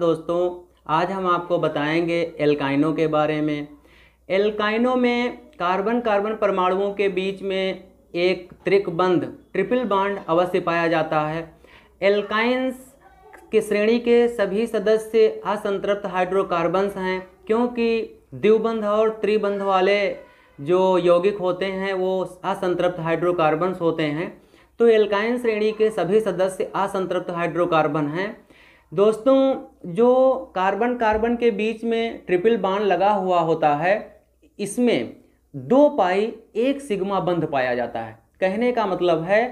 दोस्तों आज हम आपको बताएंगे एल्काइनों के बारे में एल्काइनों में कार्बन कार्बन परमाणुओं के बीच में एक त्रिकबंध ट्रिपल बांड अवश्य पाया जाता है एल्काइंस की श्रेणी के सभी सदस्य असंतृप्त हाइड्रोकार्बन्स हैं क्योंकि द्विबंध और त्रिबंध वाले जो यौगिक होते हैं वो असंतृप्त हाइड्रोकार्बन्स होते हैं तो एल्काइन श्रेणी के सभी सदस्य असंतृप्त हाइड्रोकार्बन हैं दोस्तों जो कार्बन कार्बन के बीच में ट्रिपल बांड लगा हुआ होता है इसमें दो पाई एक सिग्मा बंध पाया जाता है कहने का मतलब है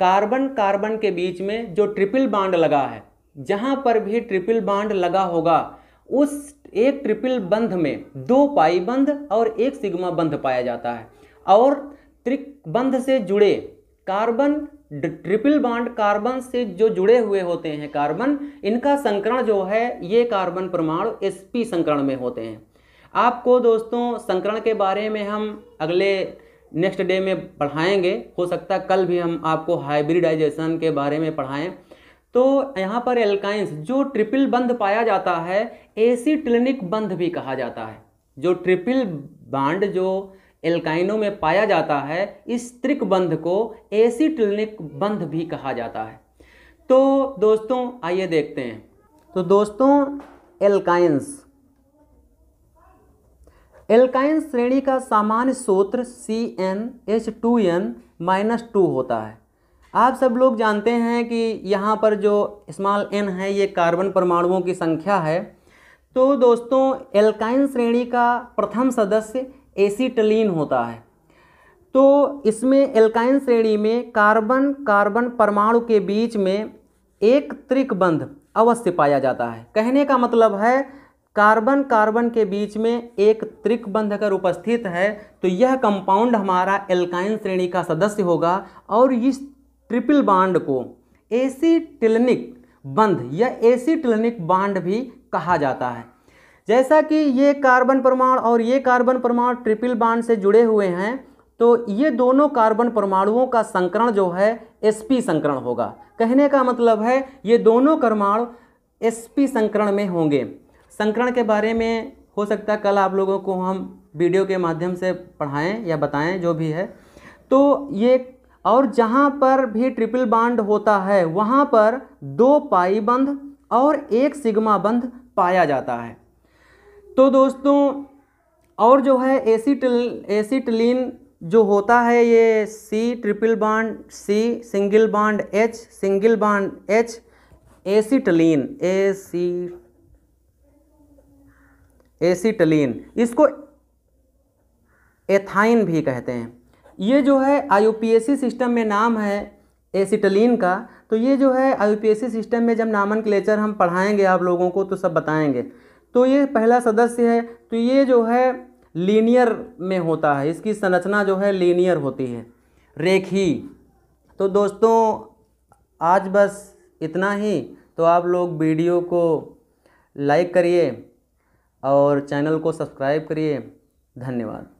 कार्बन कार्बन के बीच में जो ट्रिपल बांड लगा है जहाँ पर भी ट्रिपल बांड लगा होगा उस एक ट्रिपल बंध में दो पाई बंध और एक सिग्मा बंध पाया जाता है और त्रिक बंध से जुड़े कार्बन ट्रिपल बॉन्ड कार्बन से जो जुड़े हुए होते हैं कार्बन इनका संकरण जो है ये कार्बन परमाणु पी संकरण में होते हैं आपको दोस्तों संकरण के बारे में हम अगले नेक्स्ट डे में पढ़ाएंगे हो सकता है कल भी हम आपको हाइब्रिडाइजेशन के बारे में पढ़ाएं तो यहाँ पर एल्काइंस जो ट्रिपल बंध पाया जाता है एसीटिलनिक बंध भी कहा जाता है जो ट्रिपल बांड जो एल्काइनों में पाया जाता है इस त्रिक बंध को एसिटिलिक बंध भी कहा जाता है तो दोस्तों आइए देखते हैं तो दोस्तों एल्काइंस एल्काइन श्रेणी का सामान्य सूत्र C N H two N minus two होता है आप सब लोग जानते हैं कि यहाँ पर जो स्मॉल एन है ये कार्बन परमाणुओं की संख्या है तो दोस्तों एल्काइन श्रेणी का प्रथम सदस्य एसीटलीन होता है तो इसमें एल्काइन श्रेणी में कार्बन कार्बन परमाणु के बीच में एक त्रिक बंध अवश्य पाया जाता है कहने का मतलब है कार्बन कार्बन के बीच में एक त्रिक बंध अगर उपस्थित है तो यह कंपाउंड हमारा एल्काइन श्रेणी का सदस्य होगा और इस ट्रिपल बांड को एसीटिलनिक बंध या एसीटिलनिक बांड भी कहा जाता है जैसा कि ये कार्बन परमाणु और ये कार्बन परमाणु ट्रिपल बांड से जुड़े हुए हैं तो ये दोनों कार्बन परमाणुओं का संकरण जो है sp संकरण होगा कहने का मतलब है ये दोनों परमाणु sp संकरण में होंगे संकरण के बारे में हो सकता है कल आप लोगों को हम वीडियो के माध्यम से पढ़ाएं या बताएं जो भी है तो ये और जहाँ पर भी ट्रिपल बांड होता है वहाँ पर दो पाई बंध और एक सिग्मा बंध पाया जाता है तो दोस्तों और जो है एसीटल एसीटलिन जो होता है ये C triple bond C single bond H single bond H acetylene A C acetylene इसको एथाइन भी कहते हैं ये जो है आई सिस्टम में नाम है एसीटलिन का तो ये जो है आई सिस्टम में जब नामन क्लेचर हम पढ़ाएंगे आप लोगों को तो सब बताएंगे तो ये पहला सदस्य है तो ये जो है लीनियर में होता है इसकी संरचना जो है लीनियर होती है रेखी तो दोस्तों आज बस इतना ही तो आप लोग वीडियो को लाइक करिए और चैनल को सब्सक्राइब करिए धन्यवाद